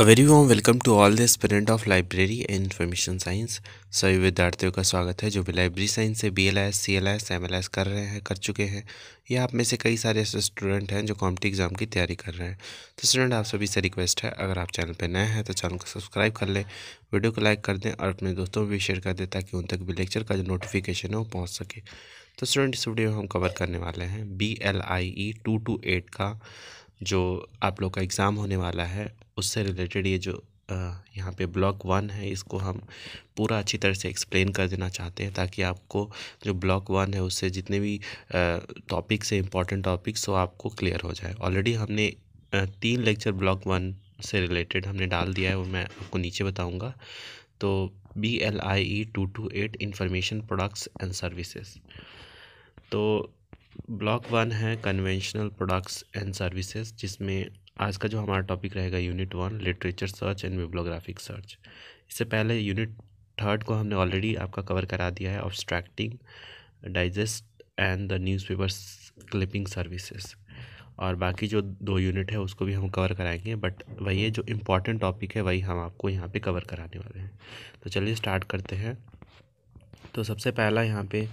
a very warm welcome to all the student of library and information science सभी विद्यार्थियों का स्वागत है जो भी लाइब्रेरी साइंस से B L S C L S M L S कर रहे हैं कर चुके हैं या आप में से कई सारे ऐसे स्टूडेंट हैं जो कॉम्पिटिव एग्जाम की तैयारी कर रहे हैं तो स्टूडेंट आप सभी से रिक्वेस्ट है अगर आप चैनल पर नए हैं तो चैनल को सब्सक्राइब कर लें वीडियो को लाइक कर दें और अपने दोस्तों को भी शेयर कर दें ताकि उन तक भी लेक्चर का जो नोटिफिकेशन है वो पहुँच सके तो स्टूडेंट इस वीडियो में हम कवर करने वाले हैं B L I E two two eight का जो आप लोग का एग्ज़ाम होने वाला है उससे रिलेटेड ये जो यहाँ पे ब्लॉक वन है इसको हम पूरा अच्छी तरह से एक्सप्लेन कर देना चाहते हैं ताकि आपको जो ब्लॉक वन है उससे जितने भी टॉपिक्स हैं इंपॉर्टेंट टॉपिक्स वो आपको क्लियर हो जाए ऑलरेडी हमने तीन लेक्चर ब्लॉक वन से रिलेटेड हमने डाल दिया है वो मैं आपको नीचे बताऊँगा तो B L I E two two eight information products and services तो ब्लॉक वन है कन्वेंशनल प्रोडक्ट्स एंड सर्विसेज जिसमें आज का जो हमारा टॉपिक रहेगा unit one literature search and bibliographic search इससे पहले यूनिट थर्ड को हमने ऑलरेडी आपका कवर करा दिया है abstracting digest and the newspaper clipping services और बाकी जो दो यूनिट है उसको भी हम कवर कराएंगे बट वही है जो इम्पॉर्टेंट टॉपिक है वही हम आपको यहाँ पे कवर कराने वाले हैं तो चलिए स्टार्ट करते हैं तो सबसे पहला यहाँ पे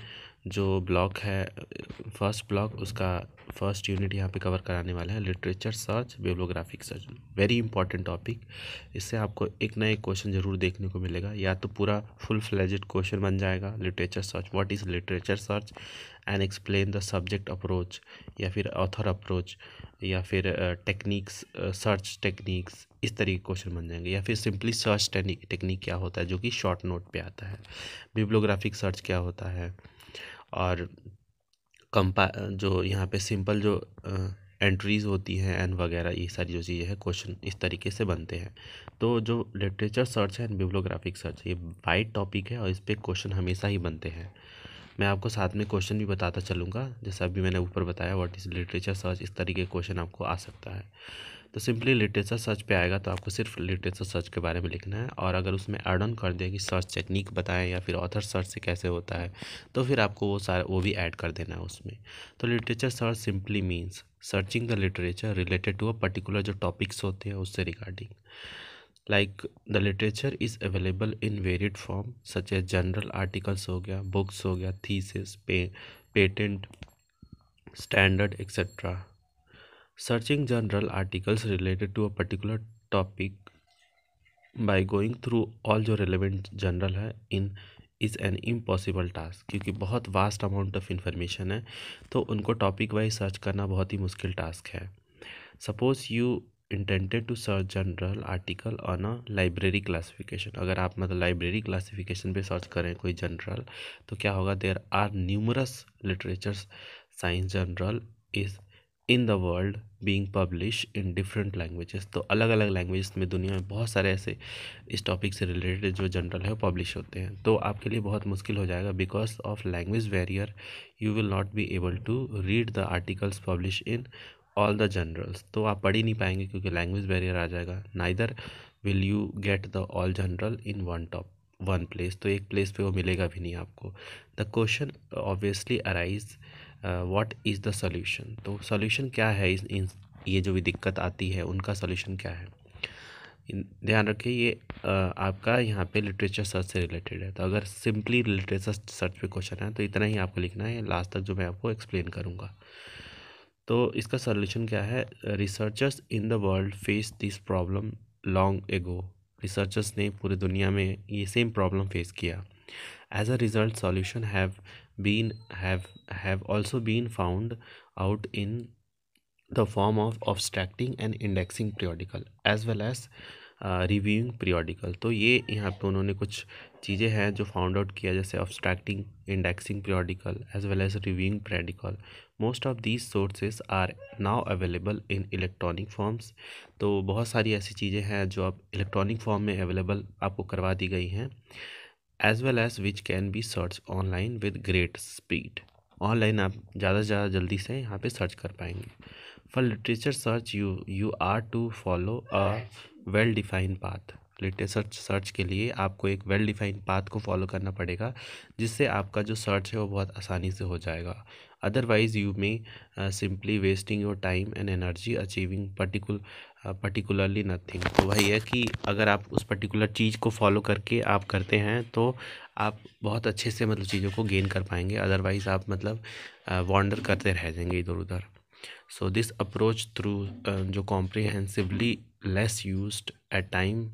जो ब्लॉक है फर्स्ट ब्लॉक उसका फर्स्ट यूनिट यहाँ पे कवर कराने वाला है literature search bibliographic search very important topic इससे आपको एक नए एक क्वेश्चन ज़रूर देखने को मिलेगा या तो पूरा फुल फ्लेजेड क्वेश्चन बन जाएगा literature search what is literature search and explain the subject approach या फिर ऑथर अप्रोच या फिर टेक्निक्स सर्च टेक्निक्स इस तरीके क्वेश्चन बन जाएंगे या फिर सिंपली सर्च टेक्निक क्या होता है जो कि शॉर्ट नोट पर आता है बिब्लोग्राफिक सर्च क्या होता है और कंपा जो यहाँ पे सिंपल जो एंट्रीज़ होती हैं एंड वगैरह ये सारी जो चीज़ें हैं क्वेश्चन इस तरीके से बनते हैं तो जो लिटरेचर सर्च है एंड बिब्लोग्राफिक सर्च ये वाइड टॉपिक है और इस पर क्वेश्चन हमेशा ही बनते हैं मैं आपको साथ में क्वेश्चन भी बताता चलूँगा जैसा अभी मैंने ऊपर बताया व्हाट इज़ लिटरेचर सर्च इस तरीके क्वेश्चन आपको आ सकता है तो सिंपली लिटरेचर सर्च पे आएगा तो आपको सिर्फ लिटरेचर सर्च के बारे में लिखना है और अगर उसमें एड ऑन कर दें कि सर्च टेक्निक बताएं या फिर ऑथर सर्च से कैसे होता है तो फिर आपको वो सारा वो भी ऐड कर देना है उसमें तो literature search simply means searching the literature related to a particular जो टॉपिक्स होते हैं उससे regarding like the literature is available in varied form such as journal articles हो गया बुक्स हो गया थीसिस पे patent standard etcetera Searching general articles related to a particular topic by going through all जो relevant general है in is an impossible task क्योंकि बहुत vast amount of information है तो उनको टॉपिक वाइज सर्च करना बहुत ही मुश्किल टास्क है suppose you intended to search journal article on a library classification अगर आप मतलब लाइब्रेरी क्लासिफिकेशन पे सर्च करें कोई जनरल तो क्या होगा there are numerous literature science journal is in the world being publish in different languages तो अलग अलग लैंग्वेज में दुनिया में बहुत सारे ऐसे इस टॉपिक से रिलेटेड जो जनरल है वो पब्लिश होते हैं तो आपके लिए बहुत मुश्किल हो जाएगा because of language barrier you will not be able to read the articles publish in all the journals तो आप पढ़ ही नहीं पाएंगे क्योंकि लैंग्वेज बैरियर आ जाएगा neither will you get the all journal in one top one place तो एक प्लेस पे वो मिलेगा भी नहीं आपको the question obviously arise what is the solution तो सॉल्यूशन क्या है इस, इस ये जो भी दिक्कत आती है उनका सॉल्यूशन क्या है ध्यान रखिए ये uh, आपका यहाँ पे लिटरेचर सर्च से रिलेटेड है तो अगर सिंपली लिटरेचर सर्च पे क्वेश्चन है तो इतना ही आपको लिखना है लास्ट तक जो मैं आपको एक्सप्लेन करूँगा तो इसका सोल्यूशन क्या है researchers in the world face this problem long ago researchers ने पूरी दुनिया में ये सेम प्रॉब्लम फेस किया as a result solution have been have have also been found out in the form of abstracting and indexing periodical as well as reviewing uh, periodical तो ये यहाँ पे उन्होंने कुछ चीज़ें हैं जो फाउंड आउट किया जैसे abstracting indexing periodical as well as reviewing periodical most of these sources are now available in electronic forms तो बहुत सारी ऐसी चीज़ें हैं जो अब इलेक्ट्रॉनिक फॉर्म में अवेलेबल आपको करवा दी गई हैं as well as which can be search online with great speed online आप ज़्यादा से ज़्यादा जल्दी से यहाँ पे सर्च कर पाएंगे for literature search you you are to follow a well define path literature search के लिए आपको एक वेल डिफाइंड पाथ को फॉलो करना पड़ेगा जिससे आपका जो सर्च है वो बहुत आसानी से हो जाएगा otherwise you may simply wasting your time and energy achieving achieving particularly nothing uh, तो वही है कि अगर आप उस पर्टिकुलर चीज़ को फॉलो करके आप करते हैं तो आप बहुत अच्छे से मतलब चीज़ों को गेन कर पाएंगे अदरवाइज़ आप मतलब वॉन्डर uh, करते रह जाएंगे इधर उधर सो दिस अप्रोच थ्रू जो comprehensively less use at time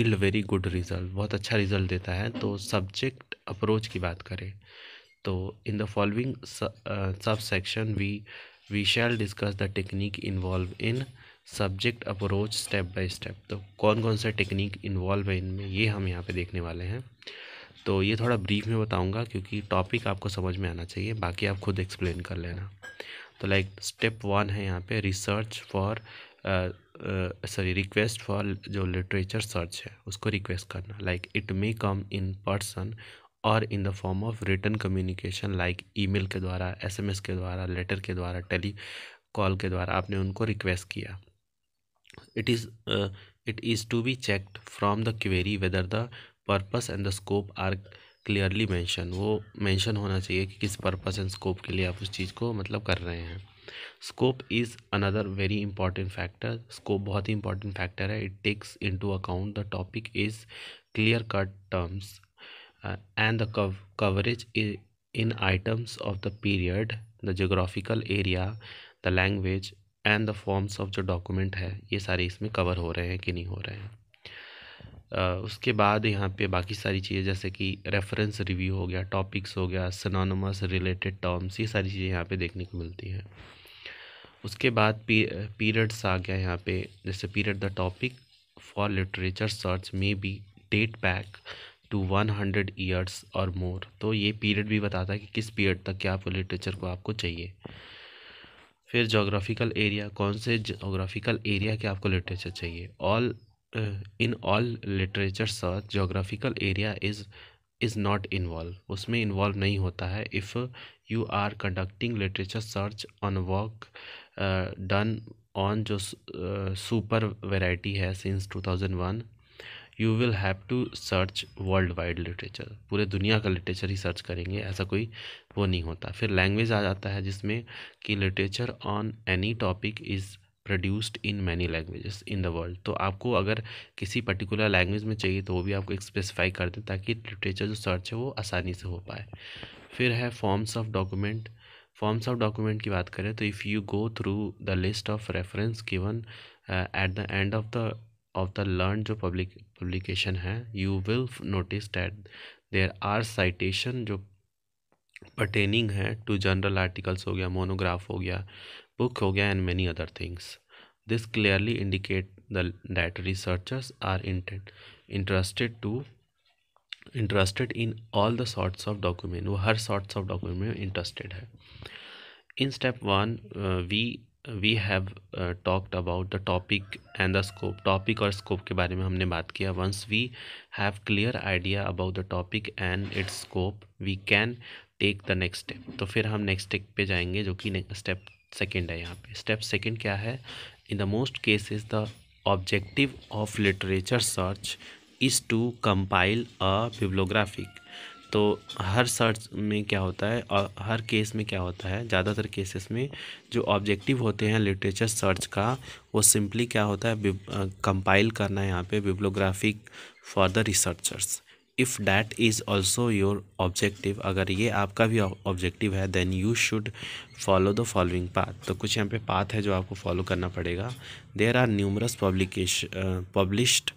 ill very good result बहुत अच्छा रिज़ल्ट देता है तो सब्जेक्ट अप्रोच की बात करें तो in the following subsection we we shall discuss the technique involve in subject approach step by step तो कौन कौन सा टेक्निक इन्वॉल्व है इनमें ये हम यहाँ पे देखने वाले हैं तो ये थोड़ा ब्रीफ में बताऊँगा क्योंकि टॉपिक आपको समझ में आना चाहिए बाकी आप खुद एक्सप्लेन कर लेना तो लाइक स्टेप वन है यहाँ पे research for sorry request for जो लिटरेचर सर्च है उसको रिक्वेस्ट करना like it may come in person और in the form of written communication like email के द्वारा एसएमएस के द्वारा लेटर के द्वारा टेली कॉल के द्वारा आपने उनको रिक्वेस्ट किया it is it is to be checked from the query whether the purpose and the scope are clearly mention वो मेंशन होना चाहिए कि किस पर्पस एंड स्कोप के लिए आप उस चीज़ को मतलब कर रहे हैं scope is another very important factor scope बहुत ही इंपॉर्टेंट फैक्टर है it takes into account the topic is clear cut terms Uh, and the cov coverage in items of the period the geographical area the language and the forms of जो document है ये सारे इसमें cover हो रहे हैं कि नहीं हो रहे हैं uh, उसके बाद यहाँ पे बाकी सारी चीज़ें जैसे कि रेफरेंस रिव्यू हो गया टॉपिक्स हो गया सनोनमस रिलेटेड टर्म्स ये सारी चीज़ें यहाँ पे देखने को मिलती हैं उसके बाद पी, पीरियड्स आ गया यहाँ पे जैसे period the topic for literature search may be date back to one hundred years और मोर तो ये पीरियड भी बताता है कि किस पीरियड तक के आपको लिटरेचर को आपको चाहिए फिर जोग्राफिकल एरिया कौन से जोग्राफिकल एरिया के आपको लिटरेचर चाहिए all in all literature search geographical area is is not involve उसमें इन्वॉल्व नहीं होता है if you are conducting literature search on work done on जो सुपर uh, वेराइटी है since two thousand one you will have to search world wide literature पूरे दुनिया का literature ही search करेंगे ऐसा कोई वो नहीं होता फिर लैंग्वेज आ जाता है जिसमें कि literature on any topic is produced in many languages in the world तो आपको अगर किसी पर्टिकुलर लैंग्वेज में चाहिए तो वो भी आपको स्पेसिफाई कर दें ताकि लिटरेचर जो सर्च है वो आसानी से हो पाए फिर है forms of document forms of document की बात करें तो if you go through the list of reference given at the end of the of the learned जो public publication है you will notice that there are citation जो pertaining है to general articles हो गया monograph हो गया book हो गया and many other things this clearly indicate the that researchers are intent, interested to interested in all the sorts of document वो हर सॉर्ट्स ऑफ डॉक्यूमेंट में इंटरेस्टेड है in step one we we have talked about the topic and the scope topic और scope के बारे में हमने बात किया once we have clear idea about the topic and its scope we can take the next step तो फिर हम नेक्स्ट स्टेप पे जाएंगे जो कि स्टेप सेकेंड है यहाँ पे स्टेप सेकेंड क्या है in the most case is the objective of literature search is to compile a bibliographic तो हर सर्च में क्या होता है और हर केस में क्या होता है ज़्यादातर केसेस में जो ऑब्जेक्टिव होते हैं लिटरेचर सर्च का वो सिंपली क्या होता है कंपाइल करना है यहाँ पे bibliographic for the researchers if that is also your objective अगर ये आपका भी ऑब्जेक्टिव है then you should follow the following path तो कुछ यहाँ पे पाथ है जो आपको फॉलो करना पड़ेगा there are numerous publication published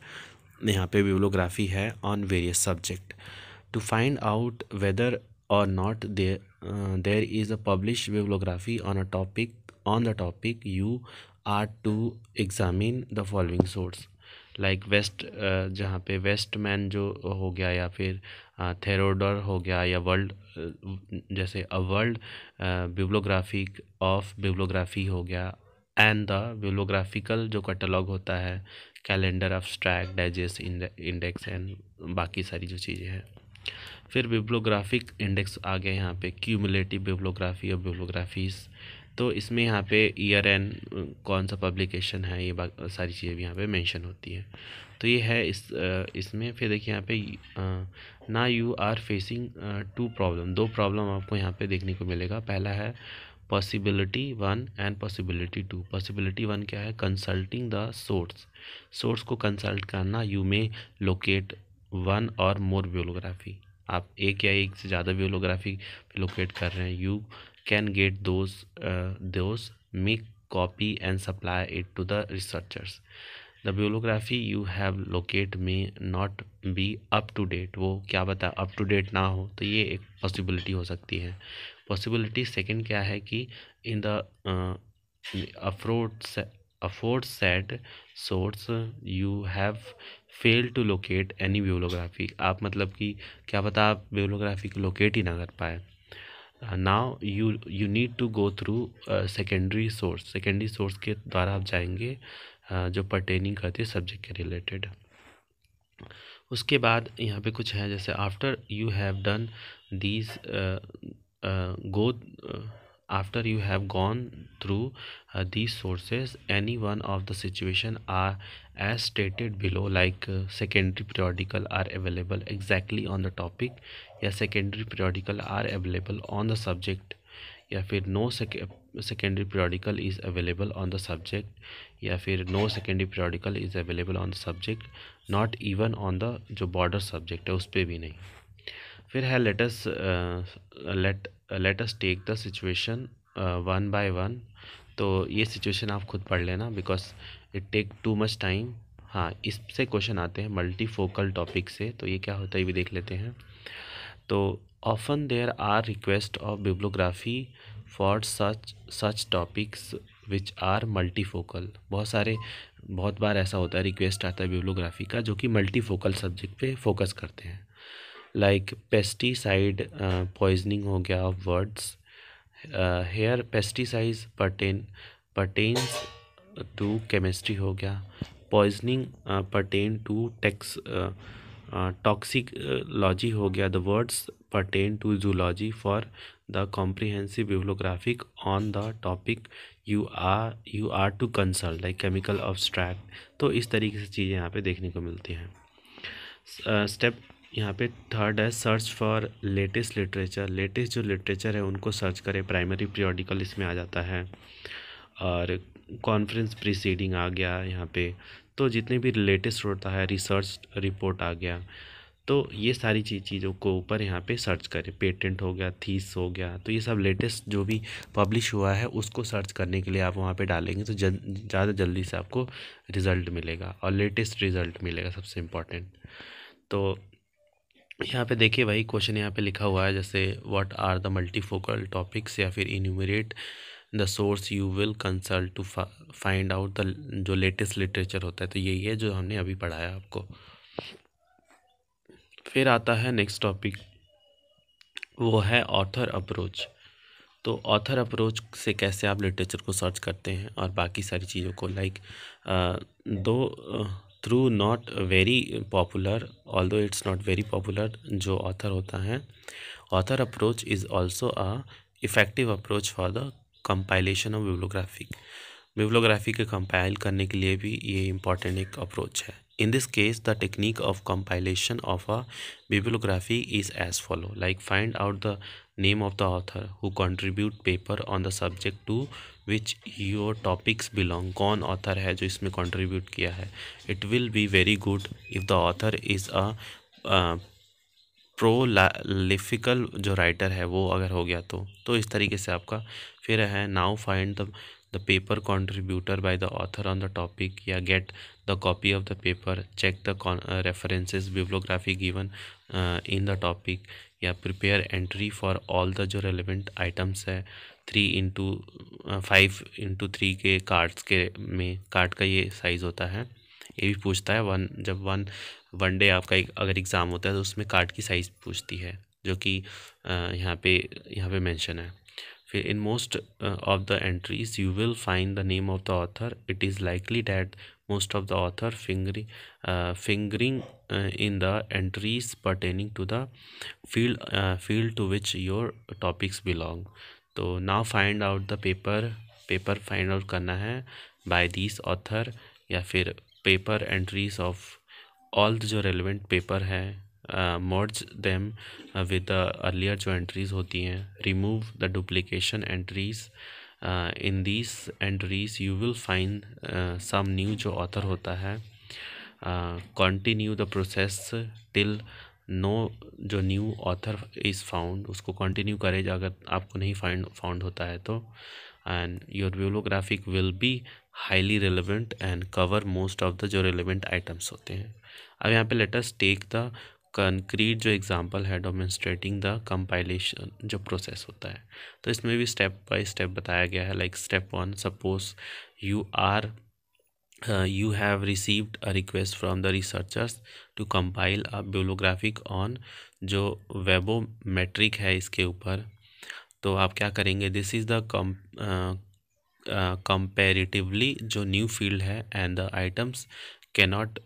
यहाँ पे बिब्लोग्राफी है on various subject to find out whether or not there uh, there is a published bibliography on a topic on the topic you are to examine the following source like west जहाँ पे waste man जो हो गया या फिर थेरोडर हो गया या वर्ल्ड जैसे a world bibliographic of bibliography हो गया एंड द बिब्लोग्राफिकल जो कैटलॉग होता है calendar of abstract digest index and बाकी सारी जो चीज़ें हैं फिर बिब्लोग्राफिक इंडेक्स आ गया यहाँ पे क्यूमुलेटिव बिब्लोग्राफी और बिब्लोग्राफीज तो इसमें यहाँ पे ईयर एंड कौन सा पब्लिकेशन है ये सारी चीज़ें भी यहाँ पे मेंशन होती है तो ये है इस इसमें फिर देखिए यहाँ पे ना you are facing two problem दो प्रॉब्लम आपको यहाँ पे देखने को मिलेगा पहला है possibility one and possibility two possibility one क्या है कंसल्टिंग द सोर्स सोर्स को कंसल्ट करना यू मे लोकेट वन और मोर बियोग्राफी आप एक या एक से ज़्यादा बियोग्राफी लोकेट कर रहे हैं you can get those those make copy and supply it to the researchers the bibliography you have locate may not be up to date वो क्या बता अप टू डेट ना हो तो ये एक पॉसिबिलिटी हो सकती है पॉसिबिलिटी सेकेंड क्या है कि in the aforesaid aforesaid source you have fail to locate any bibliography आप मतलब कि क्या पता आप बियोग्राफी को लोकेट ही ना कर पाए now you you need to go through secondary source secondary source के द्वारा आप जाएंगे uh, जो पर्टेनिंग करते हैं सब्जेक्ट के रिलेटेड उसके बाद यहाँ पे कुछ है जैसे after you have done these go after you have gone through uh, these sources any one of the situation are as stated below like uh, secondary periodical are available exactly on the topic या secondary periodical are available on the subject या फिर no sec secondary periodical is available on the subject या फिर no secondary periodical is available on the subject not even on the जो border subject है उस पर भी नहीं फिर है let's let let's take the situation one by one तो ये सिचुएशन आप खुद पढ़ लेना because it take too much time हाँ इससे क्वेश्चन आते हैं मल्टी फोकल टॉपिक से तो ये क्या होता है ये भी देख लेते हैं तो often there are request of bibliography for such such topics which are multifocal बहुत सारे बहुत बार ऐसा होता है रिक्वेस्ट आता है बिब्लोग्राफी का जो कि मल्टी फोकल सब्जेक्ट पे फोकस करते हैं लाइक पेस्टिसाइड पॉइजनिंग हो गया of words here pesticides pertain pertains to chemistry हो गया poisoning pertain to toxicology हो गया the words pertain to zoology for the comprehensive bibliographic on the topic you are you are to consult like chemical abstract तो इस तरीके से चीज़ें यहाँ पे देखने को मिलती हैं स्टेप यहाँ पे थर्ड है search for latest literature latest जो लिटरेचर है उनको सर्च करें प्राइमरी पीरियडिकल इसमें आ जाता है और कॉन्फ्रेंस प्रीसीडिंग आ गया यहाँ पे तो जितने भी लेटेस्ट होता है रिसर्च रिपोर्ट आ गया तो ये सारी चीज़ चीज़ों को ऊपर यहाँ पे सर्च करें पेटेंट हो गया थीस हो गया तो ये सब लेटेस्ट जो भी पब्लिश हुआ है उसको सर्च करने के लिए आप वहाँ पे डालेंगे तो जल ज़्यादा जल्दी से आपको रिज़ल्ट मिलेगा और लेटेस्ट रिज़ल्ट मिलेगा सबसे इम्पॉर्टेंट तो यहाँ पे देखिए भाई क्वेश्चन यहाँ पे लिखा हुआ है जैसे what are the multifocal topics या फिर enumerate the source you will consult to find out the जो लेटेस्ट लिटरेचर होता है तो यही है जो हमने अभी पढ़ाया आपको फिर आता है नेक्स्ट टॉपिक वो है ऑथर अप्रोच तो ऑथर अप्रोच से कैसे आप लिटरेचर को सर्च करते हैं और बाकी सारी चीज़ों को like though through not very popular although it's not very popular जो ऑथर होता है author approach is also a effective approach for the compilation of bibliographic bibliography के कंपाइल करने के लिए भी ये इंपॉर्टेंट एक अप्रोच है in this case the technique of compilation of a bibliography is as follow like find out the name of the author who contribute paper on the subject to which your topics belong कौन author है जो इसमें contribute किया है it will be very good if the author is a prolific जो writer है वो अगर हो गया तो तो इस तरीके से आपका फिर है now find the the paper contributor by the author on the topic या get the copy of the paper check the references bibliography given in the topic या prepare entry for all the जो relevant items है three into five into three के cards के में card का ये size होता है ये भी पूछता है वन जब वन वन डे आपका एक अगर एग्ज़ाम होता है तो उसमें कार्ड की साइज़ पूछती है जो कि uh, यहाँ पे यहाँ पे मेंशन है फिर in most of the entries you will find the name of the author it is likely that most of the author fingering fingering in the entries pertaining to the field field to which your topics belong तो now find out the paper paper find out करना है by this author या फिर paper entries of all जो relevant paper है merge them with the earlier जो entries होती हैं remove the duplication entries in this entries you will find some new जो ऑथर होता है continue the process till no जो न्यू ऑथर इज़ फाउंड उसको कंटिन्यू करें अगर आपको नहीं फाइंड फाउंड होता है तो and your bibliographic will be highly relevant and cover most of the जो रेलिवेंट आइटम्स होते हैं अब यहाँ पे लेटर्स टेक द कंक्रीट जो एग्जांपल है डोमेंस्ट्रेटिंग द कंपाइलेशन जो प्रोसेस होता है तो इसमें भी स्टेप बाय स्टेप बताया गया है like step one suppose you are Uh, you have received a request from the researchers to compile a bibliographic on जो वेबो मेट्रिक है इसके ऊपर तो आप क्या करेंगे दिस इज़ द कम कंपेरिटिवली जो न्यू फील्ड है एंड द आइटम्स के not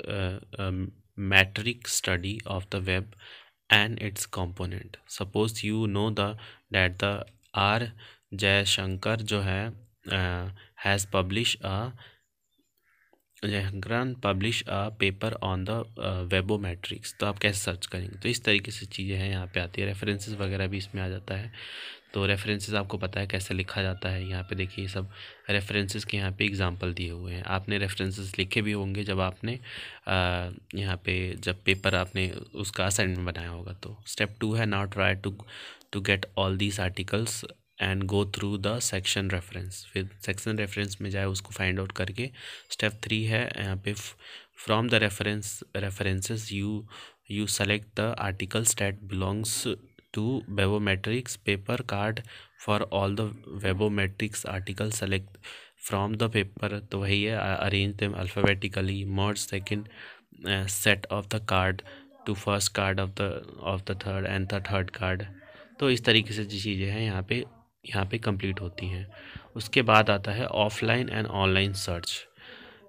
metric study of the web and its component suppose you know the that the R Jay Shankar जो है हैज़ पब्लिश अ जहग्रान publish a paper on the webometrics तो आप कैसे search करेंगे तो इस तरीके से चीज़ें हैं यहाँ पे आती है रेफरेंसेस वगैरह भी इसमें आ जाता है तो रेफरेंसेस आपको पता है कैसे लिखा जाता है यहाँ पे देखिए ये सब रेफरेंसेस के यहाँ पे एग्जांपल दिए हुए हैं आपने रेफरेंसेस लिखे भी होंगे जब आपने यहाँ पे जब पेपर आपने उसका असाइनमेंट बनाया होगा तो स्टेप टू है not try to to get all these articles and go through the section reference फिर सेक्शन रेफरेंस में जाए उसको फाइंड आउट करके स्टेप थ्री है यहाँ पे from the reference references you you select the articles that belongs to webometrics paper card for all the webometrics article select from the paper तो वही है arrange them alphabetically merge second set of the card two first card of the of the third and the third card तो इस तरीके से जो चीज़ें हैं यहाँ पे यहाँ पे कंप्लीट होती हैं उसके बाद आता है ऑफलाइन एंड ऑनलाइन सर्च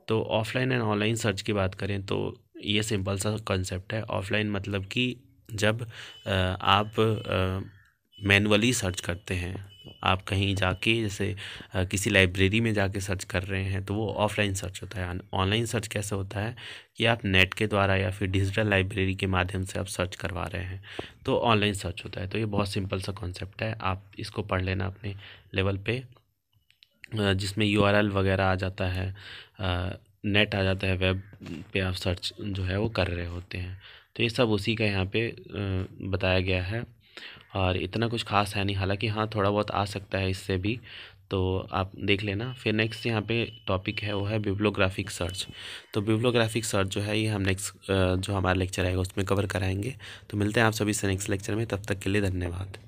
तो ऑफलाइन एंड ऑनलाइन सर्च की बात करें तो ये सिंपल सा कॉन्सेप्ट है ऑफलाइन मतलब कि जब आप मैनुअली सर्च करते हैं आप कहीं जाके जैसे किसी लाइब्रेरी में जाके सर्च कर रहे हैं तो वो ऑफलाइन सर्च होता है ऑनलाइन सर्च कैसे होता है कि आप नेट के द्वारा या फिर डिजिटल लाइब्रेरी के माध्यम से आप सर्च करवा रहे हैं तो ऑनलाइन सर्च होता है तो ये बहुत सिंपल सा कॉन्सेप्ट है आप इसको पढ़ लेना अपने लेवल पर जिसमें यू वगैरह आ जाता है नेट आ जाता है वेब पे आप सर्च जो है वो कर रहे होते हैं तो ये सब उसी का यहाँ पे बताया गया है और इतना कुछ खास है नहीं हालांकि हाँ थोड़ा बहुत आ सकता है इससे भी तो आप देख लेना फिर नेक्स्ट यहाँ पे टॉपिक है वो है बिब्लोग्राफिक सर्च तो बिब्लोग्राफिक सर्च जो है ये हम नेक्स्ट जो हमारा लेक्चर आएगा उसमें कवर कराएंगे तो मिलते हैं आप सभी से नेक्स्ट लेक्चर में तब तक के लिए धन्यवाद